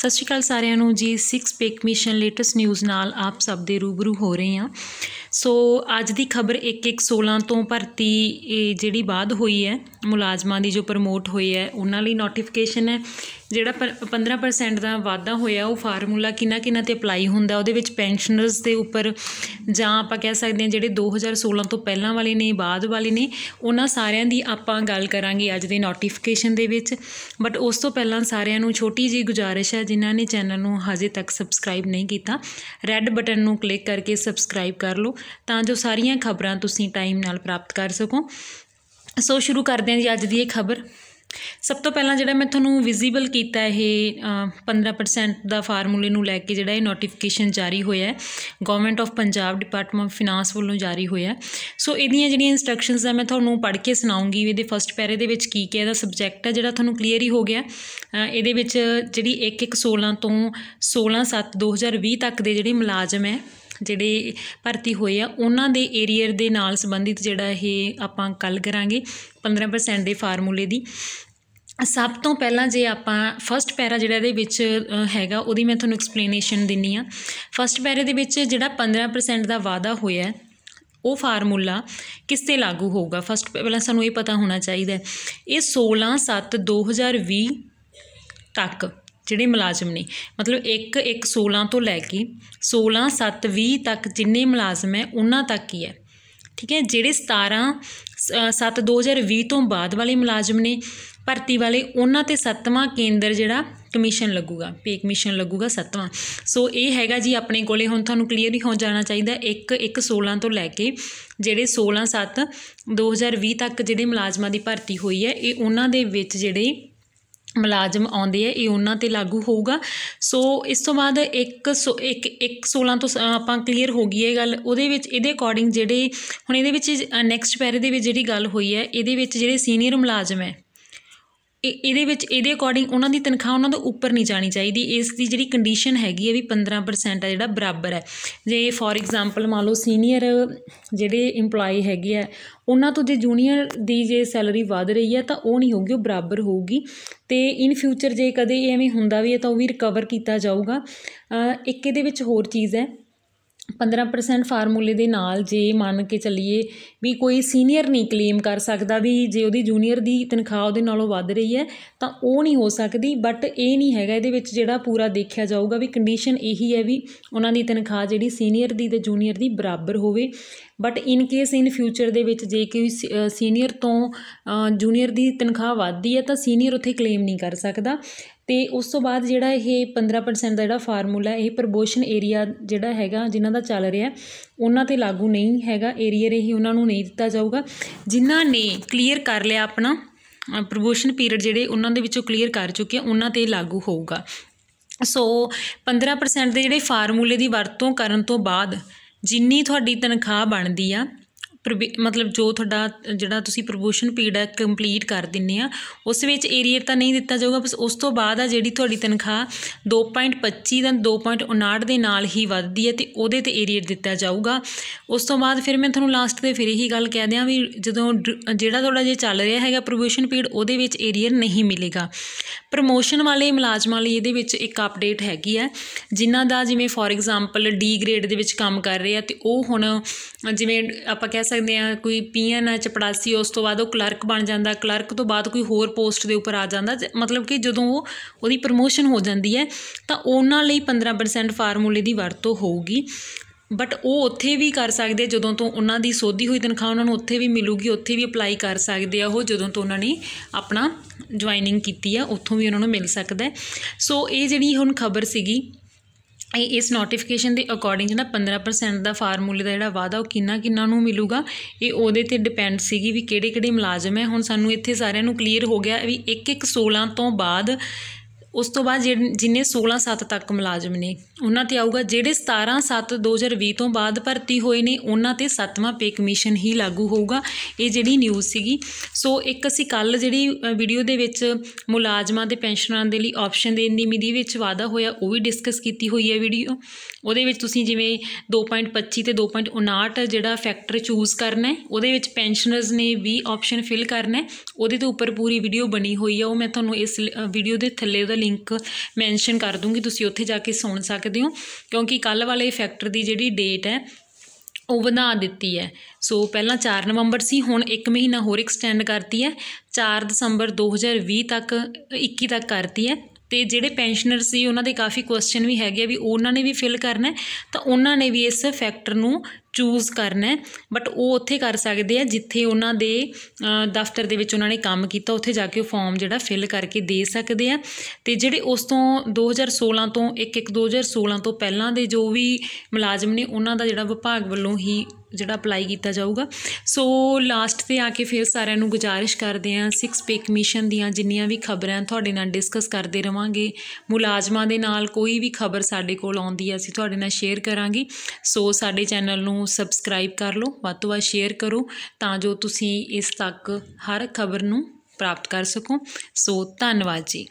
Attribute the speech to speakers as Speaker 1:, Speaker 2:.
Speaker 1: ਸਤਿ ਸ਼੍ਰੀ ਅਕਾਲ ਸਾਰਿਆਂ ਨੂੰ ਜੀ 6 ਪੇਕ ਮਿਸ਼ਨ ਲੇਟੈਸਟ ਨਿਊਜ਼ ਨਾਲ ਆਪ ਸਭ ਦੇ ਰੂਬਰੂ ਹੋ ਰਹੇ ਹਾਂ ਸੋ ਅੱਜ ਦੀ ਖਬਰ 1116 ਤੋਂ ਭਰਤੀ ਜਿਹੜੀ ਬਾਅਦ ਹੋਈ ਹੈ ਮੁਲਾਜ਼ਮਾਂ ਦੀ ਜੋ ਪ੍ਰਮੋਟ ਹੋਈ ਹੈ ਉਹਨਾਂ ਲਈ ਨੋਟੀਫਿਕੇਸ਼ਨ ਹੈ ਜਿਹੜਾ 15% ਦਾ ਵਾਧਾ ਹੋਇਆ ਉਹ ਫਾਰਮੂਲਾ ਕਿਨਾਂ ਕਿਨਾਂ ਤੇ ਅਪਲਾਈ ਹੁੰਦਾ ਉਹਦੇ ਵਿੱਚ ਪੈਨਸ਼ਨਰਸ ਦੇ ਉੱਪਰ ਜਾਂ ਆਪਾਂ ਕਹਿ ਸਕਦੇ ਹਾਂ ਜਿਹੜੇ 2016 ਤੋਂ ਪਹਿਲਾਂ ਵਾਲੇ ਨੇ ਬਾਅਦ ਵਾਲੇ ਨੇ ਉਹਨਾਂ ਸਾਰਿਆਂ ਦੀ ਆਪਾਂ ਗੱਲ ਕਰਾਂਗੇ ਅੱਜ ਦੇ ਨੋਟੀਫਿਕੇਸ਼ਨ ਦੇ ਵਿੱਚ ਬਟ ਉਸ ਤੋਂ ਪਹਿਲਾਂ ਸਾਰਿਆਂ ਨੂੰ ਛੋਟੀ ਜੀ ਗੁਜਾਰਿਸ਼ ਹੈ ਜਿਨ੍ਹਾਂ ਨੇ ਚੈਨਲ ਨੂੰ ਹਜੇ ਤੱਕ ਸਬਸਕ੍ਰਾਈਬ ਨਹੀਂ ਕੀਤਾ ਰੈੱਡ ਬਟਨ ਨੂੰ ਕਲਿੱਕ ਕਰਕੇ ਸਬਸਕ੍ਰਾਈਬ ਕਰ ਲਓ ਤਾਂ ਜੋ ਸਾਰੀਆਂ ਖਬਰਾਂ ਤੁਸੀਂ ਟਾਈਮ ਨਾਲ ਪ੍ਰਾਪਤ ਕਰ ਸਕੋ ਸੋ ਸ਼ੁਰੂ ਕਰਦੇ ਹਾਂ ਜੀ ਅੱਜ ਦੀ ਇਹ ਖਬਰ ਸਭ ਤੋਂ ਪਹਿਲਾਂ ਜਿਹੜਾ ਮੈਂ ਤੁਹਾਨੂੰ ਵਿਜ਼ੀਬਲ ਕੀਤਾ ਇਹ 15% ਦਾ ਫਾਰਮੂਲੇ ਨੂੰ ਲੈ ਕੇ ਜਿਹੜਾ ਇਹ ਨੋਟੀਫਿਕੇਸ਼ਨ ਜਾਰੀ ਹੋਇਆ ਹੈ government of Punjab department of finance ਵੱਲੋਂ ਜਾਰੀ ਹੋਇਆ ਸੋ ਇਹਦੀਆਂ ਜਿਹੜੀਆਂ ਇਨਸਟਰਕਸ਼ਨਸ ਆ ਮੈਂ ਤੁਹਾਨੂੰ ਪੜ੍ਹ ਕੇ ਸੁਣਾਉਂਗੀ ਇਹਦੇ ਫਰਸਟ ਪੈਰੇ ਦੇ ਵਿੱਚ ਕੀ ਕੀ ਦਾ ਸਬਜੈਕਟ ਹੈ ਜਿਹੜਾ ਤੁਹਾਨੂੰ ਕਲੀਅਰ ਹੀ ਹੋ ਗਿਆ ਇਹਦੇ ਵਿੱਚ ਜਿਹੜੀ 1 16 ਤੋਂ 16 7 2020 ਤੱਕ ਦੇ ਜਿਹੜੇ ਮੁਲਾਜ਼ਮ ਹੈ ਜਿਹੜੇ ਭਰਤੀ ਹੋਏ ਆ ਉਹਨਾਂ ਦੇ ਏਰੀਅਰ ਦੇ ਨਾਲ ਸੰਬੰਧਿਤ ਜਿਹੜਾ ਇਹ ਆਪਾਂ ਗੱਲ ਕਰਾਂਗੇ 15% ਦੇ ਫਾਰਮੂਲੇ ਦੀ ਸਭ ਤੋਂ ਪਹਿਲਾਂ ਜੇ ਆਪਾਂ ਫਰਸਟ ਪੈਰਾ ਜਿਹੜਾ ਇਹਦੇ ਵਿੱਚ ਹੈਗਾ ਉਹਦੀ ਮੈਂ ਤੁਹਾਨੂੰ ਐਕਸਪਲੇਨੇਸ਼ਨ ਦਿੰਨੀ ਆ ਫਰਸਟ ਪੈਰੇ ਦੇ ਵਿੱਚ ਜਿਹੜਾ 15% ਦਾ ਵਾਅਦਾ ਹੋਇਆ ਉਹ ਫਾਰਮੂਲਾ ਕਿਸ ਤੇ ਲਾਗੂ ਹੋਊਗਾ ਫਰਸਟ ਪਹਿਲਾਂ ਸਾਨੂੰ ਇਹ ਪਤਾ ਹੋਣਾ ਚਾਹੀਦਾ ਇਹ 16 7 2020 ਤੱਕ ਜਿਹੜੇ ਮੁਲਾਜ਼ਮ ਨੇ ਮਤਲਬ 1 1 16 ਤੋਂ ਲੈ ਕੇ 16 7 20 ਤੱਕ ਜਿੰਨੇ ਮੁਲਾਜ਼ਮ ਹੈ ਉਹਨਾਂ ਤੱਕ ਹੀ ਹੈ ਠੀਕ ਹੈ ਜਿਹੜੇ 17 7 2020 ਤੋਂ ਬਾਅਦ ਵਾਲੇ ਮੁਲਾਜ਼ਮ ਨੇ ਭਰਤੀ ਵਾਲੇ ਉਹਨਾਂ ਤੇ 7ਵਾਂ ਕੇਂਦਰ ਜਿਹੜਾ ਕਮਿਸ਼ਨ ਲੱਗੂਗਾ ਪੇ ਕਮਿਸ਼ਨ ਲੱਗੂਗਾ 7ਵਾਂ ਸੋ ਇਹ ਹੈਗਾ ਜੀ ਆਪਣੇ ਕੋਲੇ ਹੁਣ ਤੁਹਾਨੂੰ ਕਲੀਅਰ ਹੀ ਹੋ ਜਾਣਾ ਚਾਹੀਦਾ 1 1 16 ਤੋਂ ਲੈ ਕੇ ਜਿਹੜੇ 16 7 2020 ਤੱਕ ਜਿਹੜੇ ਮੁਲਾਜ਼ਮਾਂ ਦੀ ਭਰਤੀ ਹੋਈ ਹੈ ਇਹ ਉਹਨਾਂ ਦੇ ਵਿੱਚ ਜਿਹੜੇ ਮੁਲਾਜ਼ਮ ਆਉਂਦੇ ਆ ਇਹ ਉਹਨਾਂ ਤੇ ਲਾਗੂ ਹੋਊਗਾ ਸੋ ਇਸ ਤੋਂ ਬਾਅਦ 1 116 ਤੋਂ ਆਪਾਂ ਕਲੀਅਰ ਹੋ ਗਈ ਇਹ ਗੱਲ ਉਹਦੇ ਵਿੱਚ ਇਹਦੇ ਅਕੋਰਡਿੰਗ ਜਿਹੜੇ ਹੁਣ ਇਹਦੇ ਵਿੱਚ ਨੈਕਸਟ ਪੈਰੇ ਦੇ ਵਿੱਚ ਜਿਹੜੀ ਗੱਲ ਹੋਈ ਹੈ ਇਹਦੇ ਵਿੱਚ ਜਿਹੜੇ ਸੀਨੀਅਰ ਮੁਲਾਜ਼ਮ ਹੈ ਇਹਦੇ ਵਿੱਚ ਇਹਦੇ ਅਕੋਰਡਿੰਗ ਉਹਨਾਂ ਦੀ ਤਨਖਾਹ ਉਹਨਾਂ ਤੋਂ ਉੱਪਰ ਨਹੀਂ ਜਾਣੀ ਚਾਹੀਦੀ ਇਸ ਦੀ ਜਿਹੜੀ ਕੰਡੀਸ਼ਨ ਹੈਗੀ ਹੈ ਵੀ 15% ਆ ਜਿਹੜਾ ਬਰਾਬਰ ਹੈ ਜੇ ਫੋਰ ਐਗਜ਼ਾਮਪਲ ਮੰਨ ਲਓ ਸੀਨੀਅਰ ਜਿਹੜੇ EMPLOYE ਹੈਗੇ ਆ ਉਹਨਾਂ ਤੋਂ ਜੇ ਜੂਨੀਅਰ ਦੀ ਜੇ ਸੈਲਰੀ ਵਧ ਰਹੀ ਹੈ ਤਾਂ ਉਹ ਨਹੀਂ ਹੋਊਗੀ ਉਹ ਬਰਾਬਰ ਹੋਊਗੀ ਤੇ ਇਨ ਫਿਊਚਰ ਜੇ ਕਦੇ ਐਵੇਂ ਹੁੰਦਾ ਵੀ ਹੈ ਤਾਂ ਉਹ ਵੀ ਰਿਕਵਰ ਕੀਤਾ ਜਾਊਗਾ ਇੱਕ ਇਹਦੇ ਵਿੱਚ ਹੋਰ ਚੀਜ਼ ਹੈ 15% ਫਾਰਮੂਲੇ ਦੇ ਨਾਲ ਜੇ ਮੰਨ ਕੇ ਚੱਲੀਏ ਵੀ ਕੋਈ ਸੀਨੀਅਰ ਨਹੀਂ ਕਲੇਮ ਕਰ ਸਕਦਾ ਵੀ ਜੇ ਉਹਦੀ ਜੂਨੀਅਰ ਦੀ ਤਨਖਾਹ ਉਹਦੇ ਨਾਲੋਂ ਵੱਧ ਰਹੀ ਹੈ ਤਾਂ ਉਹ ਨਹੀਂ ਹੋ ਸਕਦੀ ਬਟ ਇਹ ਨਹੀਂ ਹੈਗਾ ਇਹਦੇ ਵਿੱਚ ਜਿਹੜਾ ਪੂਰਾ ਦੇਖਿਆ ਜਾਊਗਾ ਵੀ ਕੰਡੀਸ਼ਨ ਇਹੀ ਹੈ ਵੀ ਉਹਨਾਂ ਦੀ ਤਨਖਾਹ ਜਿਹੜੀ ਸੀਨੀਅਰ ਦੀ ਤੇ ਜੂਨੀਅਰ ਦੀ ਬਰਾਬਰ ਹੋਵੇ but in case in future ਦੇ ਵਿੱਚ ਜੇ ਕੋਈ ਸੀਨੀਅਰ ਤੋਂ ਜੂਨੀਅਰ ਦੀ ਤਨਖਾਹ ਵੱਧਦੀ ਹੈ ਤਾਂ ਸੀਨੀਅਰ ਉੱਥੇ ਕਲੇਮ ਨਹੀਂ ਕਰ ਸਕਦਾ ਤੇ ਉਸ ਤੋਂ ਬਾਅਦ ਜਿਹੜਾ ਇਹ 15% ਦਾ ਜਿਹੜਾ ਫਾਰਮੂਲਾ ਇਹ ਪ੍ਰੋਬੋਸ਼ਨ ਏਰੀਆ ਜਿਹੜਾ ਹੈਗਾ ਜਿਨ੍ਹਾਂ ਦਾ ਚੱਲ ਰਿਹਾ ਉਹਨਾਂ 'ਤੇ ਲਾਗੂ ਨਹੀਂ ਹੈਗਾ ਏਰੀਆ ਇਹ ਉਹਨਾਂ ਨੂੰ ਨਹੀਂ ਦਿੱਤਾ ਜਾਊਗਾ ਜਿਨ੍ਹਾਂ ਨੇ ਕਲੀਅਰ ਕਰ ਲਿਆ ਆਪਣਾ ਪ੍ਰੋਬੋਸ਼ਨ ਪੀਰੀਅਡ ਜਿਹੜੇ ਉਹਨਾਂ ਦੇ ਵਿੱਚੋਂ ਕਲੀਅਰ ਕਰ ਚੁੱਕੇ ਆ ਉਹਨਾਂ 'ਤੇ ਲਾਗੂ ਹੋਊਗਾ ਸੋ 15% ਦੇ ਜਿਹੜੇ ਫਾਰਮੂਲੇ ਦੀ ਵਰਤੋਂ ਕਰਨ ਤੋਂ ਬਾਅਦ ਜਿੰਨੀ ਤੁਹਾਡੀ ਤਨਖਾਹ ਬਣਦੀ ਆ ਮਤਲਬ ਜੋ ਤੁਹਾਡਾ ਜਿਹੜਾ ਤੁਸੀਂ ਪ੍ਰੋਬੋਸ਼ਨ ਪੀਰੀਅਡ ਹੈ ਕੰਪਲੀਟ ਕਰ ਦਿੰਨੇ ਆ ਉਸ ਵਿੱਚ ਏਰੀਅਰ ਤਾਂ ਨਹੀਂ ਦਿੱਤਾ ਜਾਊਗਾ ਬਸ ਉਸ ਤੋਂ ਬਾਅਦ ਆ ਜਿਹੜੀ ਤੁਹਾਡੀ ਤਨਖਾਹ 2.25 ਦਾ 2.59 ਦੇ ਨਾਲ ਹੀ ਵੱਧਦੀ ਹੈ ਤੇ ਉਹਦੇ ਤੇ ਏਰੀਅਰ ਦਿੱਤਾ ਜਾਊਗਾ ਉਸ ਤੋਂ ਬਾਅਦ ਫਿਰ ਮੈਂ ਤੁਹਾਨੂੰ ਲਾਸਟ ਤੇ ਫਿਰ ਇਹੀ ਗੱਲ ਕਹਿ ਦਿਆਂ ਵੀ ਜਦੋਂ ਜਿਹੜਾ ਤੁਹਾਡਾ ਜੇ ਚੱਲ ਰਿਹਾ ਹੈਗਾ ਪ੍ਰੋਬੋਸ਼ਨ ਪੀੜ ਉਹਦੇ ਵਿੱਚ ਏਰੀਅਰ ਨਹੀਂ ਮਿਲੇਗਾ ਪ੍ਰੋਮੋਸ਼ਨ ਵਾਲੇ ਮੁਲਾਜ਼ਮਾਂ ਲਈ ਇਹਦੇ ਵਿੱਚ ਇੱਕ ਅਪਡੇਟ ਹੈਗੀ ਹੈ ਜਿਨ੍ਹਾਂ ਦਾ ਜਿਵੇਂ ਫੋਰ ਐਗਜ਼ਾਮਪਲ ਡੀ ਗ੍ਰੇਡ ਦੇ ਵਿੱਚ ਕੰਮ ਕਰ ਰਹੇ ਆ ਤੇ ਉਹ ਹੁਣ ਜਿਵੇਂ ਆਪਾਂ ਕਹਿ ਸਕਦੇ ਆ ਕੋਈ ਪੀਐਨ ਆ ਚਪੜਾਸੀ ਉਸ ਤੋਂ ਬਾਅਦ ਉਹ ਕਲਰਕ ਬਣ ਜਾਂਦਾ ਕਲਰਕ ਤੋਂ ਬਾਅਦ ਕੋਈ ਹੋਰ ਪੋਸਟ ਦੇ ਉੱਪਰ ਆ ਜਾਂਦਾ ਮਤਲਬ ਕਿ ਜਦੋਂ ਉਹ ਉਹਦੀ ਪ੍ਰੋਮੋਸ਼ਨ ਹੋ ਜਾਂਦੀ ਹੈ ਤਾਂ ਉਹਨਾਂ ਲਈ 15% ਫਾਰਮੂਲੇ ਦੀ ਵਰਤੋਂ ਹੋਊਗੀ ਬਟ ਉਹ ਉੱਥੇ ਵੀ ਕਰ ਸਕਦੇ ਜਦੋਂ ਤੋਂ ਉਹਨਾਂ ਦੀ ਸੋਧੀ ਹੋਈ ਤਨਖਾਹ ਉਹਨਾਂ ਨੂੰ ਉੱਥੇ ਵੀ ਮਿਲੂਗੀ ਉੱਥੇ ਵੀ ਅਪਲਾਈ ਕਰ ਸਕਦੇ ਆ ਉਹ ਜਦੋਂ ਤੋਂ ਉਹਨਾਂ ਨੇ ਆਪਣਾ ਜੁਆਇਨਿੰਗ ਕੀਤੀ ਆ ਉੱਥੋਂ ਵੀ ਉਹਨਾਂ ਨੂੰ ਮਿਲ ਸਕਦਾ ਸੋ ਇਹ ਜਿਹੜੀ ਹੁਣ ਖਬਰ ਸੀਗੀ ਇਸ ਨੋਟੀਫਿਕੇਸ਼ਨ ਦੇ ਅਕੋਰਡਿੰਗ ਜਿਹੜਾ 15% ਦਾ ਫਾਰਮੂਲੇ ਦਾ ਜਿਹੜਾ ਵਾਅਦਾ ਉਹ ਕਿੰਨਾ ਕਿੰਨਾ ਨੂੰ ਮਿਲੂਗਾ ਇਹ ਉਹਦੇ ਤੇ ਡਿਪੈਂਡ ਸੀਗੀ ਵੀ ਕਿਹੜੇ ਕਿਹੜੇ ਮੁਲਾਜ਼ਮ ਹੈ ਹੁਣ ਸਾਨੂੰ ਇੱਥੇ ਸਾਰਿਆਂ ਨੂੰ ਕਲੀਅਰ ਹੋ ਗਿਆ ਵੀ ਇੱਕ ਇੱਕ 16 ਤੋਂ ਬਾਅਦ ਉਸ ਤੋਂ ਬਾਅਦ ਜਿਨੇ 16 7 ਤੱਕ ਮੁਲਾਜ਼ਮ ਨੇ ਉਹਨਾਂ ਤੇ ਆਊਗਾ ਜਿਹੜੇ 17 7 2020 ਤੋਂ ਬਾਅਦ ਭਰਤੀ ਹੋਏ ਨੇ ਉਹਨਾਂ ਤੇ 7ਵਾਂ ਪੇ ਕਮਿਸ਼ਨ ਹੀ ਲਾਗੂ ਹੋਊਗਾ ਇਹ ਜਿਹੜੀ ਨਿਊਜ਼ ਸੀਗੀ ਸੋ ਇੱਕ ਅਸੀਂ ਕੱਲ ਜਿਹੜੀ ਵੀਡੀਓ ਦੇ ਵਿੱਚ ਮੁਲਾਜ਼ਮਾਂ ਦੇ ਪੈਨਸ਼ਨਰਾਂ ਦੇ ਲਈ ਆਪਸ਼ਨ ਦੇਣ ਦੀ ਮਿਤੀ ਵਿੱਚ ਵਾਅਦਾ ਹੋਇਆ ਉਹ ਵੀ ਡਿਸਕਸ ਕੀਤੀ ਹੋਈ ਹੈ ਵੀਡੀਓ ਉਹਦੇ ਵਿੱਚ ਤੁਸੀਂ ਜਿਵੇਂ 2.25 ਤੇ 2.59 ਜਿਹੜਾ ਫੈਕਟਰ ਚੂਜ਼ ਕਰਨਾ ਹੈ ਉਹਦੇ ਵਿੱਚ ਪੈਨਸ਼ਨਰਸ ਨੇ ਵੀ ਆਪਸ਼ਨ ਫਿਲ ਕਰਨਾ ਹੈ ਉਹਦੇ ਤੋਂ ਉੱਪਰ ਪੂਰੀ ਵੀਡੀਓ ਬਣੀ ਹੋਈ ਹੈ ਉਹ ਮੈਂ ਤੁਹਾਨੂੰ ਇਸ ਵੀਡੀਓ ਦੇ ਥੱਲੇ ਉਹਦਾ ਲਿੰਕ ਮੈਂਸ਼ਨ ਕਰ ਦੂੰਗੀ ਤੁਸੀਂ ਉੱਥੇ ਜਾ ਕੇ ਸੁਣ ਸਕਦੇ ਹੋ ਕਿਉਂਕਿ ਕੱਲ ਵਾਲੇ ਫੈਕਟਰ ਦੀ ਜਿਹੜੀ ਡੇਟ ਹੈ ਉਹ ਵਧਾ ਦਿੱਤੀ ਹੈ ਸੋ ਪਹਿਲਾਂ 4 ਨਵੰਬਰ ਸੀ ਹੁਣ 1 ਮਹੀਨਾ ਹੋਰ ਐਕਸਟੈਂਡ ਕਰਤੀ ਹੈ 4 ਦਸੰਬਰ 2020 ਤੱਕ 21 ਤੱਕ ਕਰਤੀ ਹੈ ਤੇ ਜਿਹੜੇ ਪੈਨਸ਼ਨਰ ਸੀ ਉਹਨਾਂ ਦੇ ਕਾਫੀ ਕੁਐਸਚਨ ਵੀ ਹੈਗੇ ਵੀ ਉਹਨਾਂ ਨੇ ਵੀ ਫਿਲ ਕਰਨਾ ਤਾਂ ਉਹਨਾਂ ਨੇ ਵੀ ਇਸ ਫੈਕਟਰ ਨੂੰ ਚੂਜ਼ ਕਰਨਾ ਬਟ ਉਹ ਉੱਥੇ ਕਰ ਸਕਦੇ ਆ ਜਿੱਥੇ ਉਹਨਾਂ ਦੇ ਦਫ਼ਤਰ ਦੇ ਵਿੱਚ ਉਹਨਾਂ ਨੇ ਕੰਮ ਕੀਤਾ ਉੱਥੇ ਜਾ ਕੇ ਉਹ ਫਾਰਮ ਜਿਹੜਾ ਫਿਲ ਕਰਕੇ ਦੇ ਸਕਦੇ ਆ ਤੇ ਜਿਹੜੇ ਉਸ ਤੋਂ 2016 ਤੋਂ 1-1 2016 ਤੋਂ ਪਹਿਲਾਂ ਦੇ ਜੋ ਵੀ ਮੁਲਾਜ਼ਮ ਨੇ ਉਹਨਾਂ ਦਾ ਜਿਹੜਾ ਵਿਭਾਗ ਵੱਲੋਂ ਹੀ ਜਿਹੜਾ ਅਪਲਾਈ ਕੀਤਾ ਜਾਊਗਾ ਸੋ ਲਾਸਟ ਤੇ ਆ ਕੇ ਫਿਰ ਸਾਰਿਆਂ ਨੂੰ ਗੁਜਾਰਿਸ਼ ਕਰਦੇ ਆ 6 ਪੇ ਕਮਿਸ਼ਨ ਦੀਆਂ ਜਿੰਨੀਆਂ ਵੀ ਖਬਰਾਂ ਤੁਹਾਡੇ ਨਾਲ ਡਿਸਕਸ ਕਰਦੇ ਰਵਾਂਗੇ ਮੁਲਾਜ਼ਮਾਂ ਦੇ ਨਾਲ ਕੋਈ ਵੀ ਖਬਰ ਸਾਡੇ ਕੋਲ ਆਉਂਦੀ ਹੈ ਅਸੀਂ ਤੁਹਾਡੇ ਨਾਲ ਸ਼ੇਅਰ ਕਰਾਂਗੇ ਸੋ ਸਾਡੇ ਚੈਨਲ ਨੂੰ ਨੂੰ ਸਬਸਕ੍ਰਾਈਬ ਕਰ ਲਓ ਵੱਧ ਤੋਂ ਵੱਧ ਸ਼ੇਅਰ ਕਰੋ ਤਾਂ ਜੋ ਤੁਸੀਂ ਇਸ ਤੱਕ ਹਰ ਖਬਰ ਨੂੰ ਪ੍ਰਾਪਤ ਕਰ ਸਕੋ ਸੋ ਧੰਨਵਾਦ ਜੀ